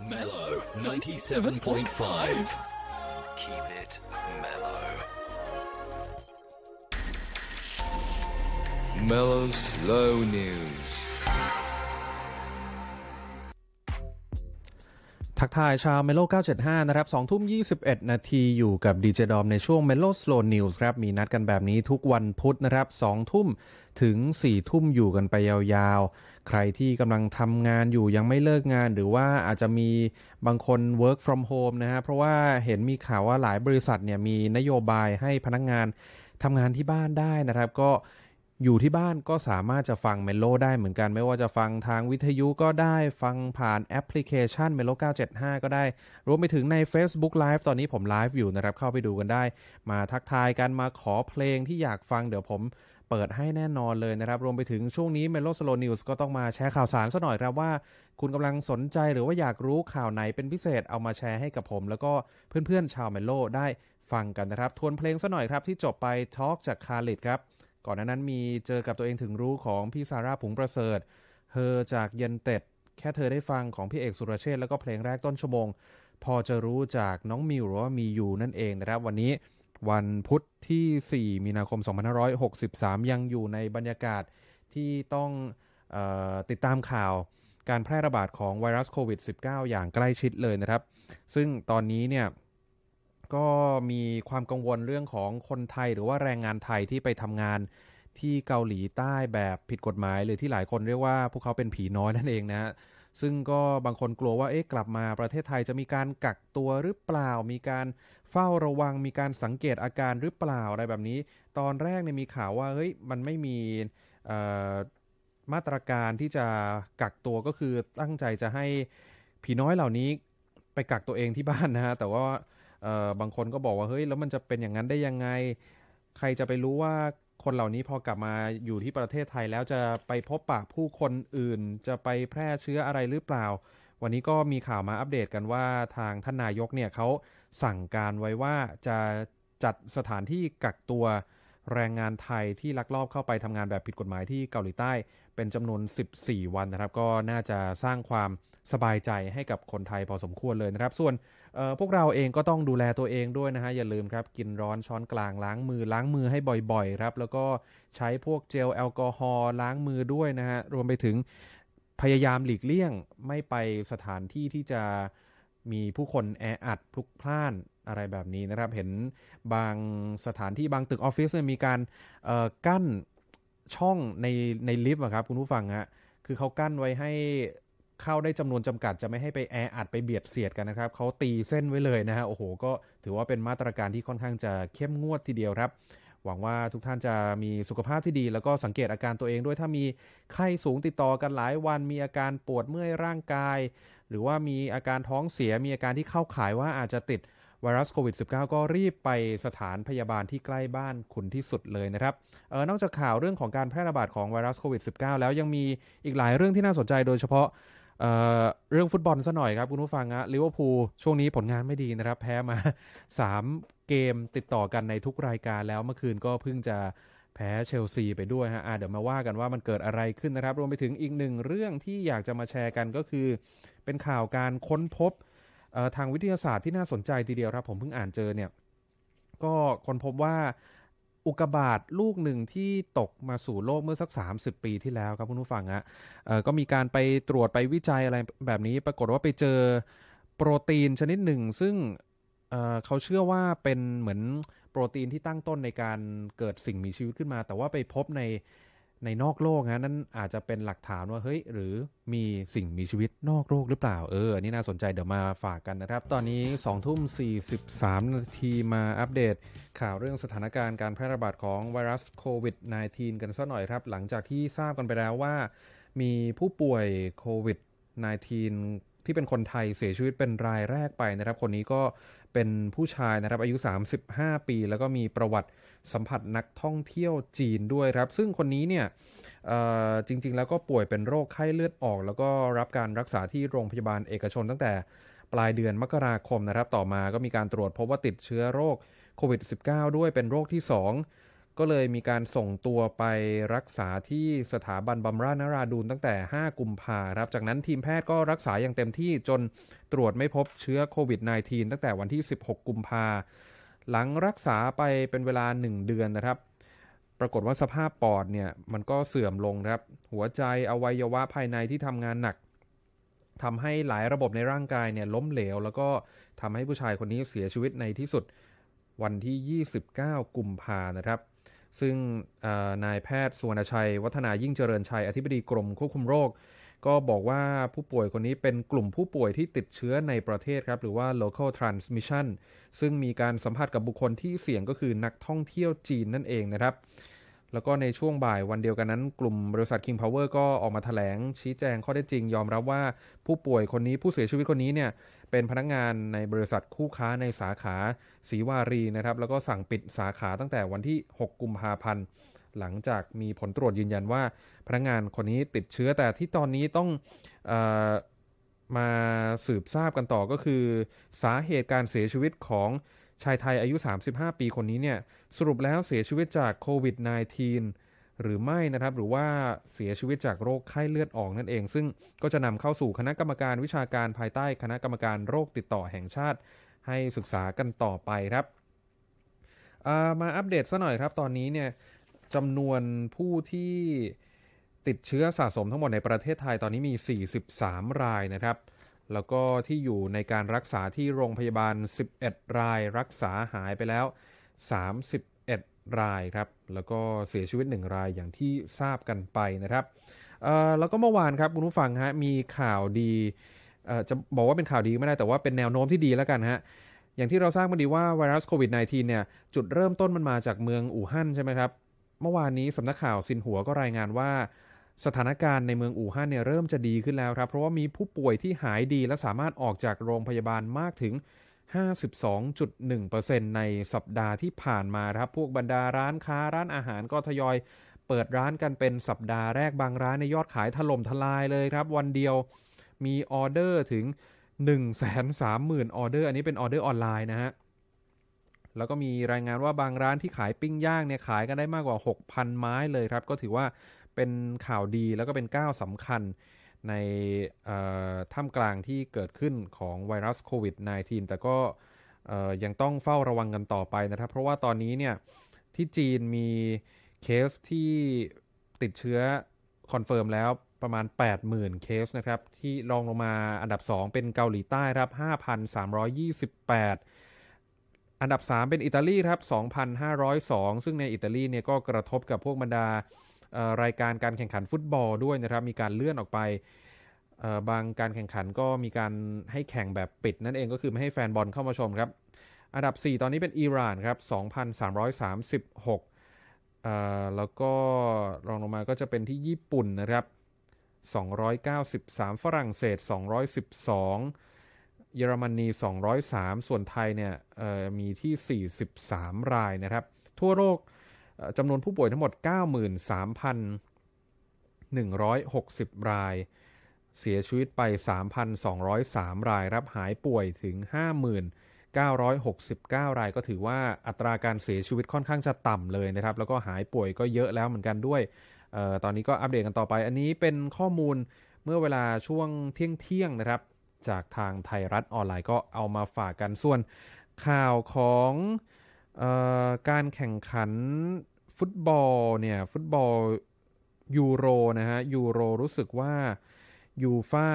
Mellow 97.5. Keep it mellow. Mellow Slow News. ทักทายชาวเมโล 975 นะครับ2ทุ่ม21นาทีอยู่กับดีเจดอมในช่วงเมโล s l o นิวส์ครับ มีนัดกันแบบนี้ทุกวันพุธนะครับ2ทุ่มถึง 4 ทุ่มอยู่กันไปยาวๆ ใครที่กำลังทำงานอยู่ยังไม่เลิกงานหรือว่าอาจจะมีบางคน work from home นะฮะ เพราะว่าเห็นมีข่าวว่าหลายบริษัทเนี่ยมีนโยบายให้พนักงงานทำงานที่บ้านได้นะครับก็อยู่ที่บ้านก็สามารถจะฟังเมโลได้เหมือนกันไม่ว่าจะฟังทางวิทยุก็ได้ฟังผ่านแอปพลิเคชันเมโล975 ก็ได้ รวมไปถึงใน Facebook Live ตอนนี้ผมไลฟ์อยู่นะครับเข้าไปดูกันได้ มาทักทายกันมาขอเพลงที่อยากฟัง เดี๋ยวผมเปิดให้แน่นอนเลยนะครับ รวมไปถึงช่วงนี้เมโลสโลนิวส์ก็ต้องมาแชร์ข่าวสารสัหน่อยครับว่าคุณกำลังสนใจหรือว่าอยากรู้ข่าวไหนเป็นพิเศษเอามาแชร์ให้กับผมแล้วก็เพื่อนๆชาวเมโลได้ฟังกันนะครับทวนเพลงสัหน่อยครับที่จบไปอล์กจากคาลิดครับก่อนหน้านั้นมีเจอกับตัวเองถึงรู้ของพี่ซาร่าผงประเสริฐเธอจากเย็นเต็ดแค่เธอได้ฟังของพี่เอกสุรเชษแล้วก็เพลงแรกต้นชั่วโมง พอจะรู้จากน้องมิวหรือว่ามีอยู่นั่นเองนะครับวันนี้วันพุธที่ 4มีนาคม2563ยังอยู่ในบรรยากาศที่ต้องออติดตามข่าวการแพร่ระบาดของไวรัสโควิด -19 อย่างใกล้ชิดเลยนะครับ ซึ่งตอนนี้เนี่ยก็มีความกังวลเรื่องของคนไทยหรือว่าแรงงานไทยที่ไปทำงานที่เกาหลีใต้แบบผิดกฎหมายหรือที่หลายคนเรียกว่า พวกเขาเป็นผีน้อยนั่นเองนะซึ่งก็บางคนกลัวว่าเอ๊ะกลับมาประเทศไทยจะมีการกักตัวหรือเปล่า มีการเฝ้าระวัง มีการสังเกตอาการหรือเปล่าอะไรแบบนี้ ตอนแรกเนี่ยมีข่าวว่าเฮ้ยมันไม่มีมาตรการที่จะกักตัวก็คือตั้งใจจะให้ผีน้อยเหล่านี้ไปกักตัวเองที่บ้านนะฮะแต่ว่าบางคนก็บอกว่าเฮ้ยแล้วมันจะเป็นอย่างนั้นได้ยังไงใครจะไปรู้ว่าคนเหล่านี้พอกลับมาอยู่ที่ประเทศไทย แล้วจะไปพบปะผู้คนอื่นจะไปแพร่เชื้ออะไรหรือเปล่า วันนี้ก็มีข่าวมาอัปเดตกันว่า ทางท่านนายกเนี่ยเขาสั่งการไว้ว่าจะจัดสถานที่กักตัวแรงงานไทยที่ลักลอบเข้าไปทำงานแบบผิดกฎหมายที่เกาหลีใต้ เป็นจำนวน 14 วันนะครับ ก็น่าจะสร้างความสบายใจให้กับคนไทยพอสมควรเลยนะครับส่วนพวกเราเองก็ต้องดูแลตัวเองด้วยนะฮะอย่าลืมครับกินร้อนช้อนกลางล้างมือล้างมือให้บ่อย ๆ ครับ แล้วก็ใช้พวกเจลแอลกอฮอล์ล้างมือด้วยนะฮะรวมไปถึงพยายามหลีกเลี่ยง ไม่ไปสถานที่ที่จะมีผู้คนแออัดพลุกพล่านอะไรแบบนี้นะครับเห็นบางสถานที่บางตึกออฟฟิศมีการกั้นช่องในในลิฟต์ครับ คุณผู้ฟังฮะคือเขากั้นไว้ให้เข้าได้จำนวนจำกัดจะไม่ให้ไปแออัดไปเบียดเสียดกันนะครับ เขาตีเส้นไว้เลยนะฮะ โอ้โห ก็ถือว่าเป็นมาตรการที่ค่อนข้างจะเข้มงวดทีเดียวครับ หวังว่าทุกท่านจะมีสุขภาพที่ดี แล้วก็สังเกตอาการตัวเองด้วยถ้ามีไข้สูงติดต่อกันหลายวัน มีอาการปวดเมื่อยร่างกาย หรือว่ามีอาการท้องเสีย มีอาการที่เข้าข่ายว่าอาจจะติดไวรัสโควิด -19 ก็รีบไปสถานพยาบาลที่ใกล้บ้านคุณที่สุดเลยนะครับออนอกจากข่าวเรื่องของการแพร่ระบาดของไวรัสโควิด -19 แล้วยังมีอีกหลายเรื่องที่น่าสนใจโดยเฉพาะเเรื่องฟุตบอลซะหน่อยครับ คุณผู้ฟังฮะลิเวอร์พูลช่วงนี้ผลงานไม่ดีนะครับ แพ้มา 3 เกมติดต่อกันในทุกรายการแล้วเมื่อคืนก็เพิ่งจะแพ้เชลซีไปด้วยฮะะเดี๋ยวมาว่ากันว่ามันเกิดอะไรขึ้นนะครับ รวมไปถึงอีกหนึ่งเรื่องที่อยากจะมาแชร์กันก็คือ เป็นข่าวการค้นพบทางวิทยาศาสตร์ที่น่าสนใจทีเดียวครับ ผมเพิ่งอ่านเจอเนี่ยก็ค้นพบว่าอุกกาบาตลูกหนึ่งที่ตกมาสู่โลกเมื่อสัก 30 ปีที่แล้วครับคุณผู้ฟังฮะก็มีการไปตรวจไปวิจัยอะไรแบบนี้ปรากฏว่าไปเจอโปรตีนชนิดหนึ่ง ซึ่งเเขาเชื่อว่าเป็นเหมือนโปรตีนที่ตั้งต้นในการเกิดสิ่งมีชีวิตขึ้นมา แต่ว่าไปพบในในนอกโลกนะนั่นอาจจะเป็นหลักฐานว่าเฮ้ยหรือมีสิ่งมีชีวิตนอกโลกหรือเปล่าเอออันนี้น่าสนใจเดี๋ยวมาฝากกันนะครับ ตอนนี้2ทุ่ม43นาทีมาอัปเดตข่าวเรื่องสถานการณ์การแพร่ระบาดของไวรัสโควิด -19 กันสักหน่อยครับ หลังจากที่ทราบกันไปแล้วว่า มีผู้ป่วยโควิด -19 ที่เป็นคนไทยเสียชีวิตเป็นรายแรกไปนะครับคนนี้ก็เป็นผู้ชายนะครับอายุ 35 ปี แล้วก็มีประวัติสัมผัสนักท่องเที่ยวจีนด้วยครับ ซึ่งคนนี้เนี่ยจริง ๆ แล้วก็ป่วยเป็นโรคไข้เลือดออก แล้วก็รับการรักษาที่โรงพยาบาลเอกชนตั้งแต่ปลายเดือนมกราคมนะครับ ต่อมาก็มีการตรวจพบว่าติดเชื้อโรคโควิด -19 ด้วยเป็นโรคที่ 2ก็เลยมีการส่งตัวไปรักษาที่สถาบันบำราณราดูนตั้งแต่ 5 กุมภาครับ จากนั้นทีมแพทย์ก็รักษาอย่างเต็มที่จนตรวจไม่พบเชื้อโควิด -19 ตั้งแต่วันที่ 16 กุมภา หลังรักษาไปเป็นเวลา 1 เดือนนะครับ ปรากฏว่าสภาพปอดเนี่ยมันก็เสื่อมลงครับ หัวใจอวัยวะภายในที่ทำงานหนักทำให้หลายระบบในร่างกายเนี่ยล้มเหลว แล้วก็ทำให้ผู้ชายคนนี้เสียชีวิตในที่สุดวันที่ 29กุมภานะครับซึ่งนายแพทย์สุวรรณชัย วัฒนายิ่งเจริญชัย อธิบดีกรม ควบคุมโรค ก็บอกว่าผู้ป่วยคนนี้เป็นกลุ่มผู้ป่วยที่ติดเชื้อในประเทศครับ หรือว่า local transmission ซึ่งมีการสัมผัสกับบุคคลที่เสี่ยงก็คือนักท่องเที่ยวจีนนั่นเองนะครับแล้วก็ในช่วงบ่ายวันเดียวกันนั้นกลุ่มบริษัท King Power ก็ออกมาถแถลงชี้แจงข้อเท็จจริงยอมรับว่าผู้ป่วยคนนี้ผู้เสียชีวิตคนนี้เนี่ยเป็นพนักงงานในบริษัทคู่ค้าในสาขาศรีวารีนะครับ แล้วก็สั่งปิดสาขาตั้งแต่วันที่ 6 กุมภาพันธ์หลังจากมีผลตรวจยืนยันว่าพนักงงานคนนี้ติดเชื้อแต่ที่ตอนนี้ต้องอมาสืบทราบกันต่อก็คือสาเหตุการเสียชีวิตของชายไทยอายุ 35 ปีคนนี้เนี่ยสรุปแล้วเสียชีวิตจากโควิด -19 หรือไม่นะครับ หรือว่าเสียชีวิตจากโรคไข้เลือดออกนั่นเอง ซึ่งก็จะนำเข้าสู่คณะกรรมการวิชาการภายใต้คณะกรรมการโรคติดต่อแห่งชาติ ให้ศึกษากันต่อไปครับ มาอัปเดตซะหน่อยครับตอนนี้เนี่ยจำนวนผู้ที่ติดเชื้อสะสมทั้งหมดในประเทศไทยตอนนี้มี 43 รายนะครับแล้วก็ที่อยู่ในการรักษาที่โรงพยาบาล 11 รายรักษาหายไปแล้ว 31 รายครับ แล้วก็เสียชีวิต 1 รายอย่างที่ทราบกันไปนะครับแล้วก็เมื่อวานครับคุณผู้ฟังฮะมีข่าวดีจะบอกว่าเป็นข่าวดีไม่ได้แต่ว่าเป็นแนวโน้มที่ดีแล้วกันฮะอย่างที่เราทราบกันดีว่าไวรัสโควิด -19 เนี่ยจุดเริ่มต้นมันมาจากเมืองอู่ฮั่นใช่ไหมครับ เมื่อวานนี้สำนักข่าวซินหัวก็รายงานว่าสถานการณ์ในเมืองอู่ฮั่นเนี่ยเริ่มจะดีขึ้นแล้วครับเพราะว่ามีผู้ป่วยที่หายดีและสามารถออกจากโรงพยาบาลมากถึง 52.1%ในสัปดาห์ที่ผ่านมาครับพวกบรรดาร้านค้าร้านอาหารก็ทยอยเปิดร้านกันเป็นสัปดาห์แรกบางร้านในยอดขายถล่มทลายเลยครับ วันเดียวมีออเดอร์ถึง 130,000ออเดอร์อันนี้เป็นออเดอร์ออนไลน์นะฮะแล้วก็มีรายงานว่าบางร้านที่ขายปิ้งย่างเนี่ยขายกันได้มากกว่า 6,000 ไม้เลยครับ ก็ถือว่าเป็นข่าวดีแล้วก็เป็นก้าวสำคัญในท่ามกลางที่เกิดขึ้นของไวรัสโควิด -19 แต่ก็ยังต้องเฝ้าระวังกันต่อไปนะครับ เพราะว่าตอนนี้เนี่ย ที่จีนมีเคสที่ติดเชื้อคอนเฟิร์มแล้วประมาณ80,000เคสนะครับที่รองลงมาอันดับ 2 เป็นเกาหลีใต้ครับ 5,328 อันดับ 3 เป็นอิตาลีครับ 2,502 ซึ่งในอิตาลีเนี่ยก็กระทบกับพวกบรรดารายการการแข่งขันฟุตบอลด้วยนะครับ มีการเลื่อนออกไป บางการแข่งขันก็มีการให้แข่งแบบปิด นั่นเองก็คือไม่ให้แฟนบอลเข้ามาชมครับอันดับ 4 ตอนนี้เป็นอิหร่านครับ 2,336 แล้วก็รองลงมาก็จะเป็นที่ญี่ปุ่นนะครับ 293 ฝรั่งเศส212เยอรมนี 203 ส่วนไทยเนี่ยมีที่ 43 รายนะครับ ทั่วโลกจำนวนผู้ป่วยทั้งหมด 93,160 ราย เสียชีวิตไป 3,203 ราย รับหายป่วยถึง 5,969 ราย ก็ถือว่าอัตราการเสียชีวิตค่อนข้างจะต่ำเลยนะครับ แล้วก็หายป่วยก็เยอะแล้วเหมือนกันด้วย ตอนนี้ก็อัปเดตกันต่อไป อันนี้เป็นข้อมูลเมื่อเวลาช่วงเที่ยงเที่ยงนะครับ จากทางไทยรัฐออนไลน์ก็เอามาฝากกันส่วนข่าวของออการแข่งขันฟุตบอลเนี่ยฟุตบอลยูโรนะฮะยูโรรู้สึกว่ายูฟ่า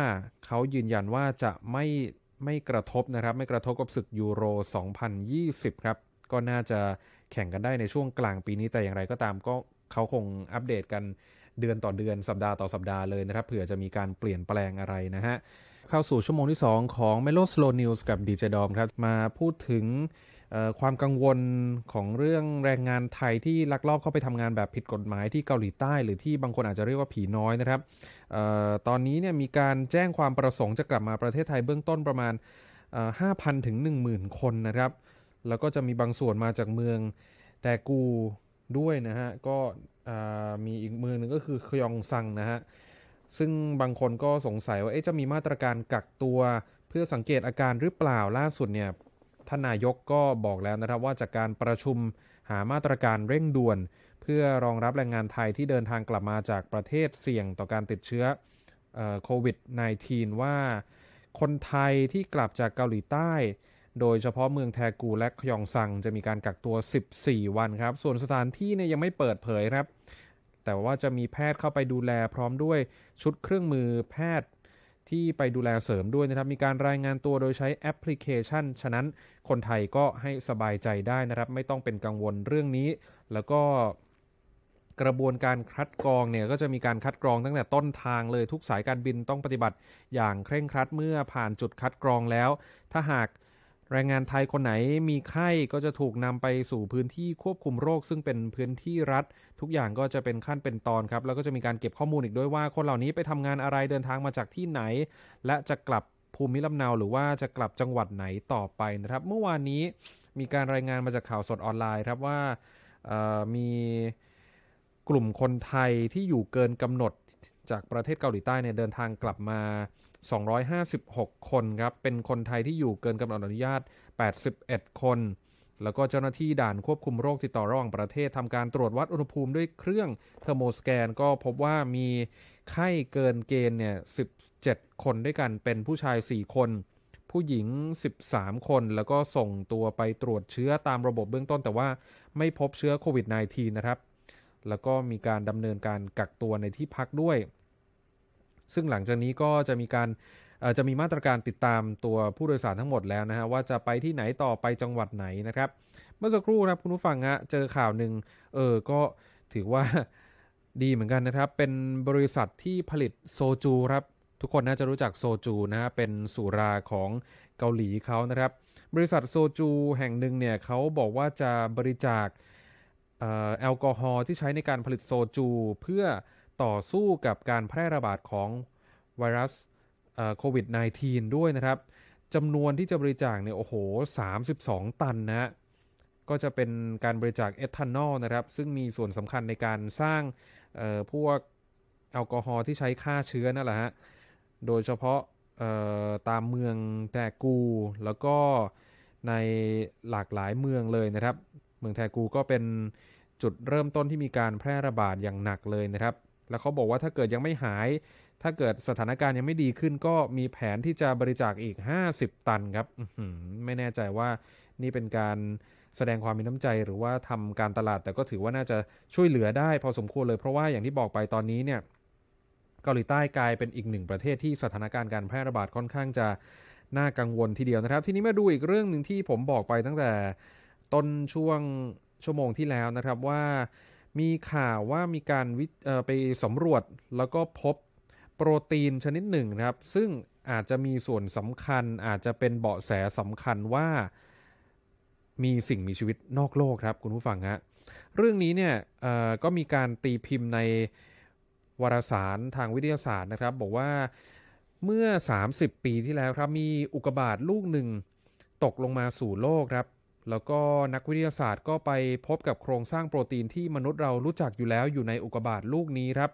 เขายืนยันว่าจะไม่ไม่กระทบนะครับ ไม่กระทบกับศึกยูโร2020ครับก็น่าจะแข่งกันได้ในช่วงกลางปีนี้แต่อย่างไรก็ตามก็เขาคงอัปเดตกันเดือนต่อเดือนสัปดาห์ต่อสัปดาห์เลยนะครับเผื่อจะมีการเปลี่ยนแปลงอะไรนะฮะ เข้าสู่ชั่วโมงที่ 2 ของ m e l o Slow News กับดีเจดอมครับมาพูดถึงความกังวลของเรื่องแรงงานไทยที่ลักลอบเข้าไปทำงานแบบผิดกฎหมายที่เกาหลีใต้ หรือที่บางคนอาจจะเรียกว่าผีน้อยนะครับออตอนนี้เนี่ยมีการแจ้งความประสงค์จะกลับมาประเทศไทยเบื้องต้นประมาณ 5,000ถึง10,000 คนนะครับ แล้วก็จะมีบางส่วนมาจากเมืองแต่กูด้วยนะฮะ ก็มีอีกเมืองหนึ่งก็คือคยองซังนะฮะ ซึ่งบางคนก็สงสัยว่าจะมีมาตรการกักตัว เพื่อสังเกตอาการหรือเปล่าล่าสุดเนี่ยท่านนายกก็บอกแล้วนะครับว่าจากการประชุมหามาตรการเร่งด่วน เพื่อรองรับแรงงานไทยที่เดินทางกลับมาจากประเทศเสี่ยงต่อการติดเชื้อโควิด -19 ว่าคนไทยที่กลับจากเกาหลีใต้ โดยเฉพาะเมืองแทกูและคยองซังจะมีการกักตัว 14 วันครับ ส่วนสถานที่เนี่ยยังไม่เปิดเผยครับ แต่ว่าจะมีแพทย์เข้าไปดูแลพร้อมด้วยชุดเครื่องมือแพทย์ที่ไปดูแลเสริมด้วยนะครับ มีการรายงานตัวโดยใช้แอปพลิเคชันฉะนั้นคนไทยก็ให้สบายใจได้นะครับ ไม่ต้องเป็นกังวลเรื่องนี้ แล้วก็กระบวนการคัดกรองเนี่ยก็จะมีการคัดกรองตั้งแต่ต้นทางเลยทุกสายการบินต้องปฏิบัติอย่างเคร่งครัดเมื่อผ่านจุดคัดกรองแล้ว ถ้าหากแรงงานไทยคนไหนมีไข้ก็จะถูกนำไปสู่พื้นที่ควบคุมโรค ซึ่งเป็นพื้นที่รัฐทุกอย่างก็จะเป็นขั้นเป็นตอนครับ แล้วก็จะมีการเก็บข้อมูลอีกด้วยว่า คนเหล่านี้ไปทำงานอะไรเดินทางมาจากที่ไหน และจะกลับภูมิลำเนาหรือว่าจะกลับจังหวัดไหนต่อไปนะครับ เมื่อวานนี้มีการรายงานมาจากข่าวสดออนไลน์ ครับว่ามีกลุ่มคนไทยที่อยู่เกินกำหนดจากประเทศเกาหลีใต้เนี่ยเดินทางกลับมา256 คนครับ เป็นคนไทยที่อยู่เกินกำหนดอนุญาต 81 คน แล้วก็เจ้าหน้าที่ด่านควบคุมโรคติดต่อระหว่างประเทศทำการตรวจวัดอุณหภูมิด้วยเครื่องเทอร์โมสแกนก็พบว่ามีไข้เกินเกณฑ์เนี่ย 17 คนด้วยกัน เป็นผู้ชาย 4 คน ผู้หญิง 13 คน แล้วก็ส่งตัวไปตรวจเชื้อตามระบบเบื้องต้น แต่ว่าไม่พบเชื้อโควิด -19 นะครับ แล้วก็มีการดำเนินการกักตัวในที่พักด้วยซึ่งหลังจากนี้ก็จะมีการจะมีมาตรการติดตามตัวผู้โดยสารทั้งหมดแล้วนะฮะว่าจะไปที่ไหนต่อไปจังหวัดไหนนะครับ เมื่อสักครู่ครับคุณผู้ฟังฮะเจอข่าวหนึ่งเออก็ถือว่าดีเหมือนกันนะครับเป็นบริษัทที่ผลิตโซจูครับทุกคนน่าจะรู้จักโซจูนะฮะเป็นสุราของเกาหลีเขานะครับบริษัทโซจูแห่งหนึ่งเนี่ยเขาบอกว่าจะบริจาคแอลกอฮอล์ที่ใช้ในการผลิตโซจู เพื่อต่อสู้กับการแพร่ระบาดของไวรัสโควิด -19 ด้วยนะครับ จำนวนที่จะบริจาคเนี่ยโอ้โห 32 ตันนะก็จะเป็นการบริจาคเอทานอลนะครับ ซึ่งมีส่วนสำคัญในการสร้างพวกแอลกอฮอล์ที่ใช้ฆ่าเชื้อนั่นแหละฮะ โดยเฉพาะตามเมืองแทกู แล้วก็ในหลากหลายเมืองเลยนะครับ เมืองแทกูก็เป็นจุดเริ่มต้นที่มีการแพร่ระบาดอย่างหนักเลยนะครับแล้วเขาบอกว่าถ้าเกิดยังไม่หาย ถ้าเกิดสถานการณ์ยังไม่ดีขึ้น ก็มีแผนที่จะบริจาคอีก 50ตันครับ ไม่แน่ใจว่านี่เป็นการแสดงความมีน้ำใจ หรือว่าทำการตลาด แต่ก็ถือว่าน่าจะช่วยเหลือได้พอสมควรเลยเพราะว่าอย่างที่บอกไปตอนนี้เนี่ยเกาหลีใต้กลายเป็นอีกหนึ่งประเทศที่สถานการณ์การแพร่ระบาดค่อนข้างจะน่ากังวลทีเดียวนะครับ ทีนี้มาดูอีกเรื่องหนึ่งที่ผมบอกไปตั้งแต่ต้นช่วงชั่วโมงที่แล้วนะครับว่ามีข่าวว่ามีการไปสำรวจแล้วก็พบโปรตีนชนิดหนึ่งนะครับ ซึ่งอาจจะมีส่วนสำคัญอาจจะเป็นเบาะแสสำคัญว่ามีสิ่งมีชีวิตนอกโลกครับ คุณผู้ฟังฮะเรื่องนี้เนี่ยก็มีการตีพิมพ์ในวารสารทางวิทยาศาสตร์นะครับ บอกว่าเมื่อ 30 ปีที่แล้วครับ มีอุกกาบาตลูกหนึ่งตกลงมาสู่โลกครับแล้วก็นักวิทยาศาสตร์ก็ไปพบกับโครงสร้างโปรตีนที่มนุษย์เรารู้จักอยู่แล้วอยู่ในอุกกาบาตลูกนี้ครับ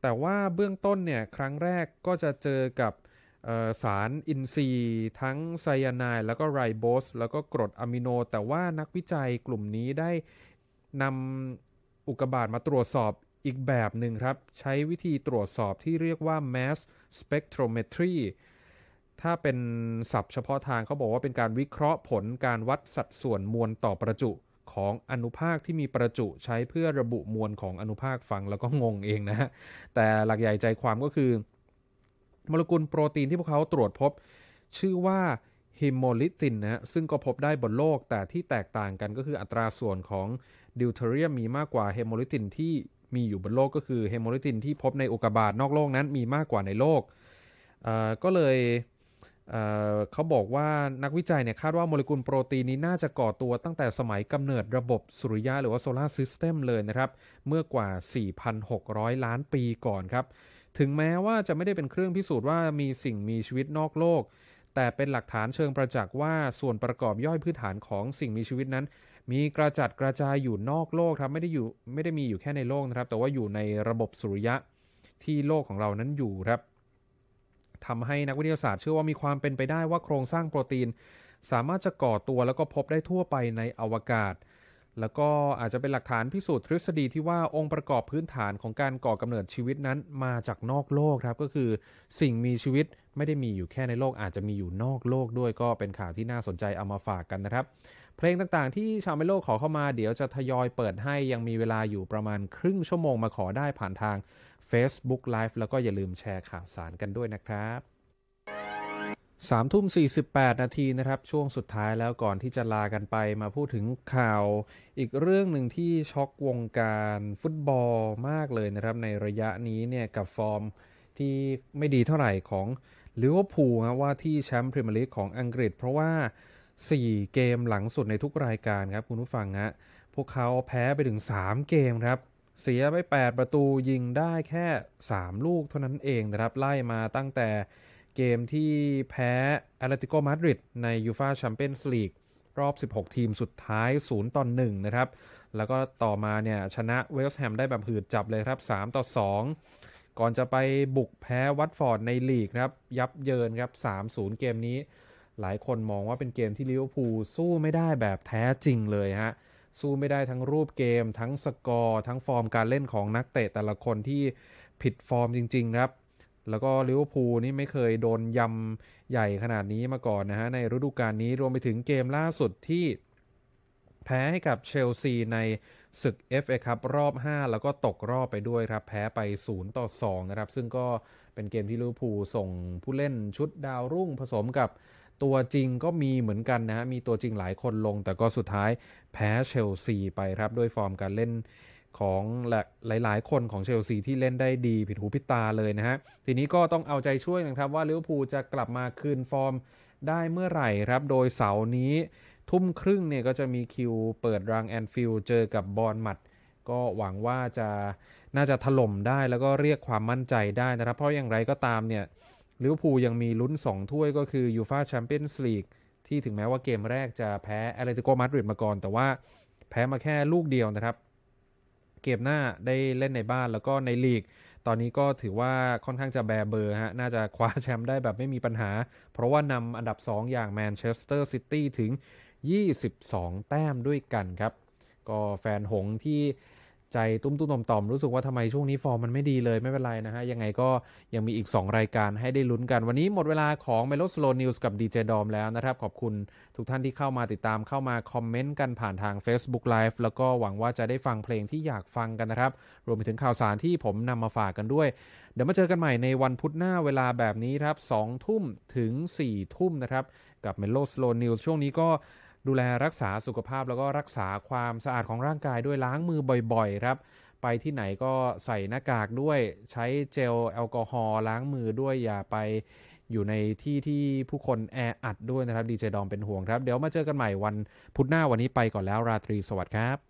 แต่ว่าเบื้องต้นเนี่ย ครั้งแรกก็จะเจอกับสารอินทรีย์ทั้งไซยาไนด์แล้วก็ไรโบสแล้วก็กรดอะมิโน แต่ว่านักวิจัยกลุ่มนี้ได้นำอุกกาบาตมาตรวจสอบอีกแบบหนึ่งครับ ใช้วิธีตรวจสอบที่เรียกว่า mass spectrometry ถ้าเป็นศัพท์เฉพาะทางเขาบอกว่าเป็นการวิเคราะห์ผลการวัดสัดส่วนมวลต่อประจุของอนุภาคที่มีประจุใช้เพื่อระบุมวลของอนุภาคฟังแล้วก็งงเองนะฮะ แต่หลักใหญ่ใจความก็คือโมเลกุลโปรตีนที่พวกเขาตรวจพบ ชื่อว่าฮิโมลิตินนะฮะซึ่งก็พบได้บนโลกแต่ที่แตกต่างกันก็คืออัตราส่วนของดิวเทเรียมมีมากกว่าเฮโมลิตินที่มีอยู่บนโลกก็คือเฮโมลิตินที่พบในอุกกาบาตนอกโลกนั้นมีมากกว่าในโลกก็เลยเขาบอกว่านักวิจัยเนี่ยคาดว่าโมเลกุลโปรตีนนี้น่าจะก่อตัวตั้งแต่สมัยกำเนิดระบบสุริยะหรือว่าโซลาร์ซิสเต็มเลยนะครับ เมื่อกว่า 4,600 ล้านปีก่อนครับ ถึงแม้ว่าจะไม่ได้เป็นเครื่องพิสูจน์ว่ามีสิ่งมีชีวิตนอกโลก แต่เป็นหลักฐานเชิงประจักษ์ว่าส่วนประกอบย่อยพื้นฐานของสิ่งมีชีวิตนั้น มีกระจัดกระจายอยู่นอกโลกครับไม่ได้อยู่ไม่ได้มีอยู่แค่ในโลกนะครับ แต่ว่าอยู่ในระบบสุริยะที่โลกของเรานั้นอยู่ครับทำให้นักวิทยาศาสตร์เชื่อว่ามีความเป็นไปได้ว่าโครงสร้างโปรตีน สามารถจะก่อตัวแล้วก็พบได้ทั่วไปในอวกาศ แล้วก็อาจจะเป็นหลักฐานพิสูจน์ทฤษฎีที่ว่าองค์ประกอบพื้นฐานของการก่อกำเนิดชีวิตนั้นมาจากนอกโลกครับ ก็คือสิ่งมีชีวิตไม่ได้มีอยู่แค่ในโลกอาจจะมีอยู่นอกโลกด้วยก็เป็นข่าวที่น่าสนใจเอามาฝากกันนะครับ เพลงต่างๆ ที่ชาวเมโลขอเข้ามาเดี๋ยวจะทยอยเปิดให้ยังมีเวลาอยู่ประมาณครึ่งชั่วโมงมาขอได้ผ่านทาง Facebook Live แล้วก็อย่าลืมแชร์ข่าวสารกันด้วยนะครับสามทุ่ม 48 นาทีนะครับ ช่วงสุดท้ายแล้วก่อนที่จะลากันไปมาพูดถึงข่าว อีกเรื่องหนึ่งที่ช็อกวงการฟุตบอลมากเลยนะครับ ในระยะนี้เนี่ยกับฟอร์มที่ไม่ดีเท่าไหร่ของลิเวอร์พูลว่าที่แชมป์พรีเมียร์ลีกของอังกฤษ เพราะว่า 4 เกมหลังสุดในทุกรายการครับคุณผู้ฟังฮะพวกเขาแพ้ไปถึง 3 เกมครับเสียไป 8 ประตูยิงได้แค่ 3 ลูกเท่านั้นเองนะครับไล่มาตั้งแต่เกมที่แพ้อเลติโกมาดริดในยูฟาแชมเปี้ยนส์ลีกรอบ 16 ทีมสุดท้าย0ต่อ1นะครับ แล้วก็ต่อมาเนี่ยชนะเวสต์แฮมได้แบบหืดจับเลยครับ3ต่อ 2ก่อนจะไปบุกแพ้วัตฟอร์ดในลีกครับ ยับเยินครับ3-0เกมนี้ หลายคนมองว่าเป็นเกมที่ลิเวอร์พูลสู้ไม่ได้แบบแท้จริงเลยฮะสู้ไม่ได้ทั้งรูปเกมทั้งสกอร์ ทั้งฟอร์มการเล่นของนักเตะแต่ละคนที่ผิดฟอร์มจริง ๆครับ แล้วก็ลิเวอร์พูลนี่ไม่เคยโดนยำใหญ่ขนาดนี้มาก่อนนะฮะ ในฤดูกาลนี้รวมไปถึงเกมล่าสุดที่แพ้ให้กับเชลซีในศึก FA ครับรอบ 5 แล้วก็ตกรอบไปด้วยครับ แพ้ไป 0 ต่อ 2 นะครับ ซึ่งก็เป็นเกมที่ลิเวอร์พูลส่งผู้เล่น ชุดดาวรุ่งผสมกับตัวจริงก็มีเหมือนกันนะมีตัวจริงหลายคนลง แต่ก็สุดท้ายแพ้เชลซีไปครับ ด้วยฟอร์มการเล่นของหลายๆคนของเชลซีที่เล่นได้ดีผิดหูผิดตาเลยนะฮะ ทีนี้ก็ต้องเอาใจช่วยนะครับว่าลิเวอร์พูลจะกลับมาคืนฟอร์มได้เมื่อไหร่ครับ โดยเสาร์นี้ทุ่มครึ่งเนี่ย ก็จะมีคิวเปิดรังแอนฟิลด์เจอกับบอลมัด ก็หวังว่าจะน่าจะถล่มได้แล้วก็เรียกความมั่นใจได้นะครับ เพราะอย่างไรก็ตามเนี่ยลิเวอร์พูลยังมีลุ้น 2 ถ้วยก็คือยูฟาแชมเปี้ยนส์ลีกที่ถึงแม้ว่าเกมแรกจะแพ้อเลติโกมาดริดมาก่อนแต่ว่าแพ้มาแค่ลูกเดียวนะครับ เกมหน้าได้เล่นในบ้านแล้วก็ในลีก ตอนนี้ก็ถือว่าค่อนข้างจะแบเบอร์ฮะน่าจะคว้าแชมป์ได้แบบไม่มีปัญหา เพราะว่านำอันดับ 2 อย่างแมนเชสเตอร์ซิตี้ถึง 22 แต้มด้วยกันครับ ก็แฟนหงที่ใจตุ้มตุ้มต่อมต่อมรู้สึกว่าทำไมช่วงนี้ฟอร์มมันไม่ดีเลยไม่เป็นไรนะฮะ ยังไงก็ยังมีอีก 2 รายการให้ได้ลุ้นกันวันนี้หมดเวลาของเมลสโลนนิวส์กับดีเจดอมแล้วนะครับ ขอบคุณทุกท่านที่เข้ามาติดตามเข้ามาคอมเมนต์กันผ่านทาง Facebook Live แล้วก็หวังว่าจะได้ฟังเพลงที่อยากฟังกันนะครับ รวมไปถึงข่าวสารที่ผมนำมาฝากกันด้วย เดี๋ยวมาเจอกันใหม่ในวันพุธหน้าเวลาแบบนี้ครับสองทุ่มถึง4ี่ทุ่มนะครับกับเมลสโลนนิวส์ช่วงนี้ก็ดูแลรักษาสุขภาพแล้วก็รักษาความสะอาดของร่างกายด้วยล้างมือบ่อยๆ ครับ ไปที่ไหนก็ใส่หน้ากากด้วย ใช้เจลแอลกอฮอล์ล้างมือด้วยอย่าไปอยู่ในที่ที่ผู้คนแออัดด้วยนะครับดีเจดอมเป็นห่วงครับ เดี๋ยวมาเจอกันใหม่วันพุธหน้าวันนี้ไปก่อนแล้วราตรีสวัสดิ์ครับ